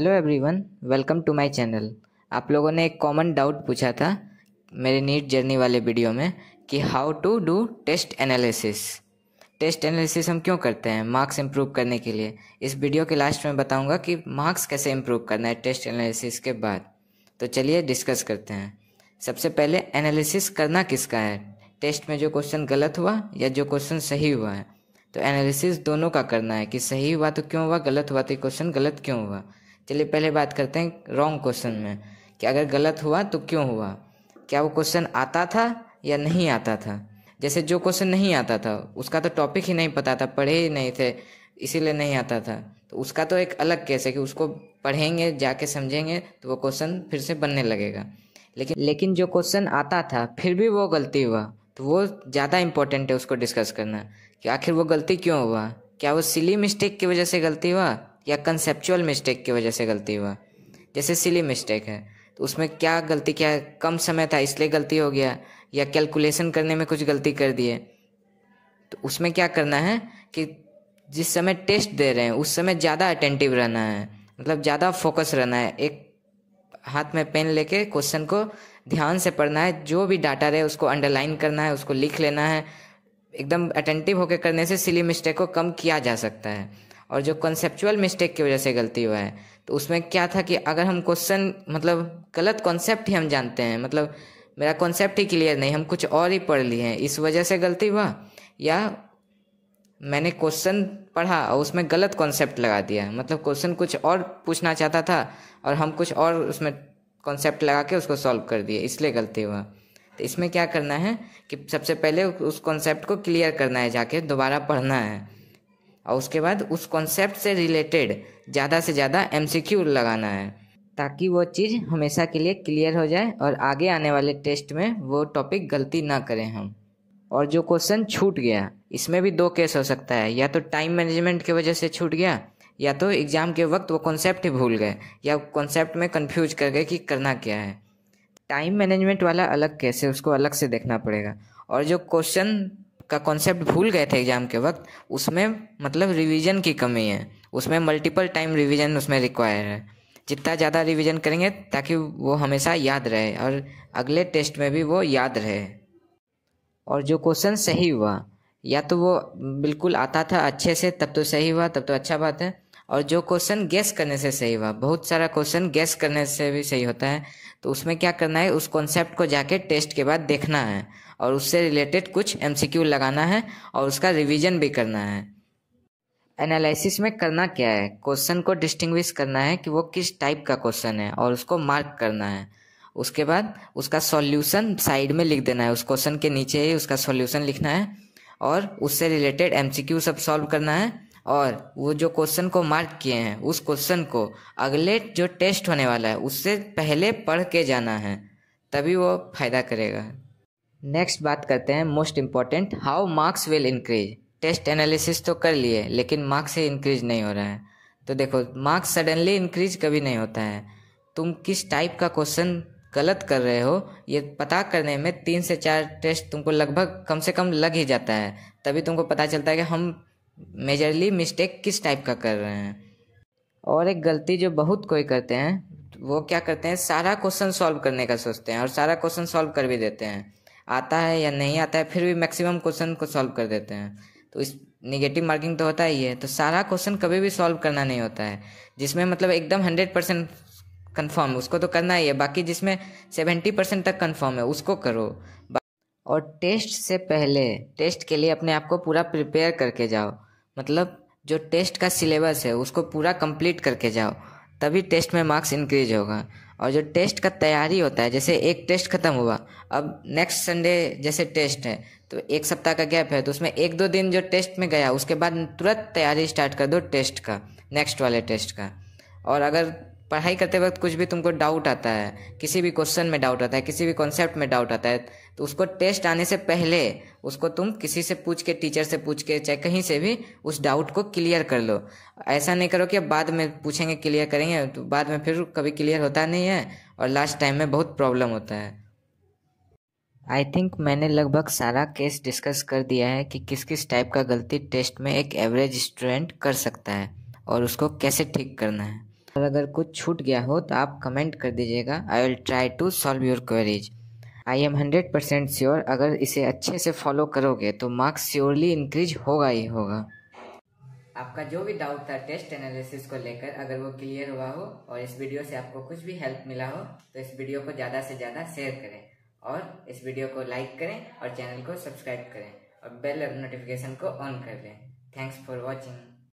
hello everyone welcome to my channel आप लोगों ने एक कॉमन डाउट पूछा था मेरे नीट जर्नी वाले वीडियो में कि how to do test analysis test analysis हम क्यों करते हैं मार्क्स इम्प्रूव करने के लिए इस वीडियो के लास्ट में बताऊंगा कि मार्क्स कैसे इम्प्रूव करना है टेस्ट एनालिसिस के बाद तो चलिए डिस्कस करते हैं सबसे पहले एनालिसिस करना किसका है टेस्ट में जो क्वेश्चन गलत हुआ या जो क्वेश्चन सही हुआ है तो एनालिसिस दोनों का करना है कि सही हुआ तो क्यों हुआ गलत हुआ तो क्वेश्चन गलत क्यों हुआ चलिए पहले बात करते हैं रॉन्ग क्वेश्चन में कि अगर गलत हुआ तो क्यों हुआ क्या वो क्वेश्चन आता था या नहीं आता था जैसे जो क्वेश्चन नहीं आता था उसका तो टॉपिक ही नहीं पता था पढ़े ही नहीं थे इसीलिए नहीं आता था तो उसका तो एक अलग केस है कि उसको पढ़ेंगे जाके समझेंगे तो वो क्वेश्चन फिर से बनने लगेगा लेकिन लेकिन जो क्वेश्चन आता था फिर भी वो गलती हुआ तो वो ज़्यादा इम्पोर्टेंट है उसको डिस्कस करना कि आखिर वो गलती क्यों हुआ क्या वो सिली मिस्टेक की वजह से गलती हुआ या कंसेप्चुअल मिस्टेक की वजह से गलती हुआ जैसे सिली मिस्टेक है तो उसमें क्या गलती क्या है कम समय था इसलिए गलती हो गया या कैलकुलेशन करने में कुछ गलती कर दिए तो उसमें क्या करना है कि जिस समय टेस्ट दे रहे हैं उस समय ज़्यादा अटेंटिव रहना है मतलब ज़्यादा फोकस रहना है एक हाथ में पेन लेके क्वेश्चन को ध्यान से पढ़ना है जो भी डाटा रहे उसको अंडरलाइन करना है उसको लिख लेना है एकदम अटेंटिव होकर करने से सिली मिस्टेक को कम किया जा सकता है और जो कॉन्सेप्चुअल मिस्टेक की वजह से गलती हुआ है तो उसमें क्या था कि अगर हम क्वेश्चन मतलब गलत कॉन्सेप्ट ही हम जानते हैं मतलब मेरा कॉन्सेप्ट ही क्लियर नहीं हम कुछ और ही पढ़ लिए हैं इस वजह से गलती हुआ या मैंने क्वेश्चन पढ़ा और उसमें गलत कॉन्सेप्ट लगा दिया मतलब क्वेश्चन कुछ और पूछना चाहता था और हम कुछ और उसमें कॉन्सेप्ट लगा के उसको सॉल्व कर दिए इसलिए गलती हुआ तो इसमें क्या करना है कि सबसे पहले उस कॉन्सेप्ट को क्लियर करना है जाके दोबारा पढ़ना है और उसके बाद उस कॉन्सेप्ट से रिलेटेड ज़्यादा से ज़्यादा एम लगाना है ताकि वो चीज़ हमेशा के लिए क्लियर हो जाए और आगे आने वाले टेस्ट में वो टॉपिक गलती ना करें हम और जो क्वेश्चन छूट गया इसमें भी दो केस हो सकता है या तो टाइम मैनेजमेंट की वजह से छूट गया या तो एग्ज़ाम के वक्त वो कॉन्सेप्ट ही भूल गए या कॉन्सेप्ट में कंफ्यूज कर गए कि करना क्या है टाइम मैनेजमेंट वाला अलग केस है उसको अलग से देखना पड़ेगा और जो क्वेश्चन का कॉन्सेप्ट भूल गए थे एग्ज़ाम के वक्त उसमें मतलब रिवीजन की कमी है उसमें मल्टीपल टाइम रिवीजन उसमें रिक्वायर है जितना ज़्यादा रिवीजन करेंगे ताकि वो हमेशा याद रहे और अगले टेस्ट में भी वो याद रहे और जो क्वेश्चन सही हुआ या तो वो बिल्कुल आता था अच्छे से तब तो सही हुआ तब तो अच्छा बात है और जो क्वेश्चन गैस करने से सही हुआ बहुत सारा क्वेश्चन गैस करने से भी सही होता है तो उसमें क्या करना है उस कॉन्सेप्ट को जाके टेस्ट के बाद देखना है और उससे रिलेटेड कुछ एम लगाना है और उसका रिविजन भी करना है एनालिसिस में करना क्या है क्वेश्चन को डिस्टिंग्विश करना है कि वो किस टाइप का क्वेश्चन है और उसको मार्क करना है उसके बाद उसका सॉल्यूशन साइड में लिख देना है उस क्वेश्चन के नीचे ही उसका सॉल्यूशन लिखना है और उससे रिलेटेड एमसीक्यू सब सॉल्व करना है और वो जो क्वेश्चन को मार्क किए हैं उस क्वेश्चन को अगले जो टेस्ट होने वाला है उससे पहले पढ़ के जाना है तभी वो फायदा करेगा नेक्स्ट बात करते हैं most important how marks will increase test analysis तो कर लिए लेकिन मार्क्स ही इंक्रीज नहीं हो रहा है तो देखो मार्क्स सडनली इंक्रीज कभी नहीं होता है तुम किस टाइप का क्वेश्चन गलत कर रहे हो ये पता करने में तीन से चार टेस्ट तुमको लगभग कम से कम लग ही जाता है तभी तुमको पता चलता है कि हम मेजरली मिस्टेक किस टाइप का कर रहे हैं और एक गलती जो बहुत कोई करते हैं वो क्या करते हैं सारा क्वेश्चन सॉल्व करने का सोचते हैं और सारा क्वेश्चन सॉल्व कर भी देते हैं आता है या नहीं आता है फिर भी मैक्सिमम क्वेश्चन को सॉल्व कर देते हैं तो इस निगेटिव मार्किंग तो होता ही है तो सारा क्वेश्चन कभी भी सॉल्व करना नहीं होता है जिसमें मतलब एकदम हंड्रेड परसेंट कन्फर्म उसको तो करना ही है बाकी जिसमें सेवेंटी परसेंट तक कन्फर्म है उसको करो और टेस्ट से पहले टेस्ट के लिए अपने आप को पूरा प्रिपेयर करके जाओ मतलब जो टेस्ट का सिलेबस है उसको पूरा कंप्लीट करके जाओ तभी टेस्ट में मार्क्स इंक्रीज होगा और जो टेस्ट का तैयारी होता है जैसे एक टेस्ट ख़त्म हुआ अब नेक्स्ट संडे जैसे टेस्ट है तो एक सप्ताह का गैप है तो उसमें एक दो दिन जो टेस्ट में गया उसके बाद तुरंत तैयारी स्टार्ट कर दो टेस्ट का नेक्स्ट वाले टेस्ट का और अगर पढ़ाई करते वक्त कुछ भी तुमको डाउट आता है किसी भी क्वेश्चन में डाउट आता है किसी भी कॉन्सेप्ट में डाउट आता है तो उसको टेस्ट आने से पहले उसको तुम किसी से पूछ के टीचर से पूछ के चाहे कहीं से भी उस डाउट को क्लियर कर लो ऐसा नहीं करो कि अब बाद में पूछेंगे क्लियर करेंगे तो बाद में फिर कभी क्लियर होता नहीं है और लास्ट टाइम में बहुत प्रॉब्लम होता है आई थिंक मैंने लगभग सारा केस डिस्कस कर दिया है कि किस किस टाइप का गलती टेस्ट में एक एवरेज स्टूडेंट कर सकता है और उसको कैसे ठीक करना है और अगर कुछ छूट गया हो तो आप कमेंट कर दीजिएगा I will try to solve your queries I am hundred percent sure अगर इसे अच्छे से फॉलो करोगे तो मार्क्स श्योरली इंक्रीज होगा ही होगा आपका जो भी डाउट था टेस्ट एनालिसिस को लेकर अगर वो क्लियर हुआ हो और इस वीडियो से आपको कुछ भी हेल्प मिला हो तो इस वीडियो को ज़्यादा से ज़्यादा शेयर करें और इस वीडियो को लाइक करें और चैनल को सब्सक्राइब करें और बेल नोटिफिकेशन को ऑन कर लें थैंक्स फॉर वॉचिंग